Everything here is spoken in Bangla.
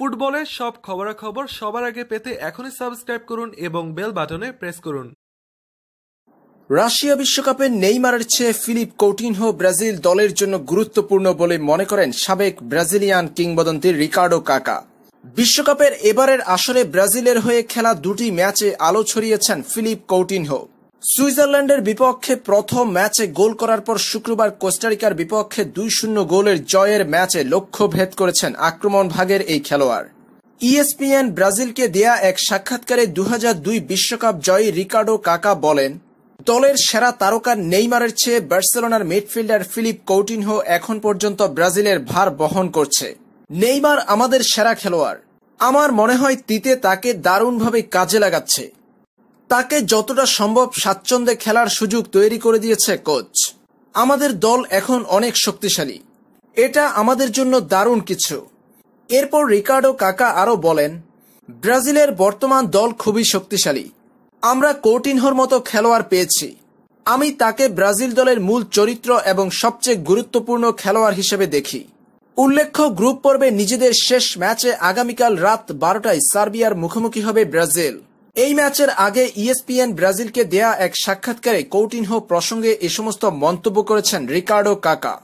ফুটবলের সব খবরাখবর সবার আগে পেতে এখনই সাবস্ক্রাইব করুন এবং বেল বাটনে প্রেস করুন রাশিয়া বিশ্বকাপে নেইমারের চেয়ে ফিলিপ কৌটিনহো ব্রাজিল দলের জন্য গুরুত্বপূর্ণ বলে মনে করেন সাবেক ব্রাজিলিয়ান কিংবদন্তি রিকার্ডো কাকা বিশ্বকাপের এবারের আসরে ব্রাজিলের হয়ে খেলা দুটি ম্যাচে আলো ছড়িয়েছেন ফিলিপ কৌটিনহো সুইজারল্যান্ডের বিপক্ষে প্রথম ম্যাচে গোল করার পর শুক্রবার কোস্টারিকার বিপক্ষে দুই শূন্য গোলের জয়ের ম্যাচে লক্ষ্য ভেদ করেছেন আক্রমণ ভাগের এই খেলোয়াড় ইএসপিএন ব্রাজিলকে দেয়া এক সাক্ষাৎকারে দু বিশ্বকাপ জয়ী রিকার্ডো কাকা বলেন দলের সেরা তারকার নেইমারের চেয়ে বার্সেলোনার মিডফিল্ডার ফিলিপ কৌটিনহো এখন পর্যন্ত ব্রাজিলের ভার বহন করছে নেইমার আমাদের সেরা খেলোয়াড় আমার মনে হয় তিতে তাকে দারুণভাবে কাজে লাগাচ্ছে তাকে যতটা সম্ভব স্বাচ্ছন্দ্যে খেলার সুযোগ তৈরি করে দিয়েছে কোচ আমাদের দল এখন অনেক শক্তিশালী এটা আমাদের জন্য দারুণ কিছু এরপর রিকার্ডো কাকা আরও বলেন ব্রাজিলের বর্তমান দল খুবই শক্তিশালী আমরা কৌটিনহোর মতো খেলোয়াড় পেয়েছি আমি তাকে ব্রাজিল দলের মূল চরিত্র এবং সবচেয়ে গুরুত্বপূর্ণ খেলোয়াড় হিসেবে দেখি উল্লেখ্য গ্রুপ পর্বে নিজেদের শেষ ম্যাচে আগামীকাল রাত বারোটায় সার্বিয়ার মুখোমুখি হবে ব্রাজিল এই ম্যাচের আগে ইএসপিএন e ব্রাজিলকে দেয়া এক সাক্ষাৎকারে কৌটিনহ প্রসঙ্গে এ সমস্ত মন্তব্য করেছেন রিকার্ডো কাকা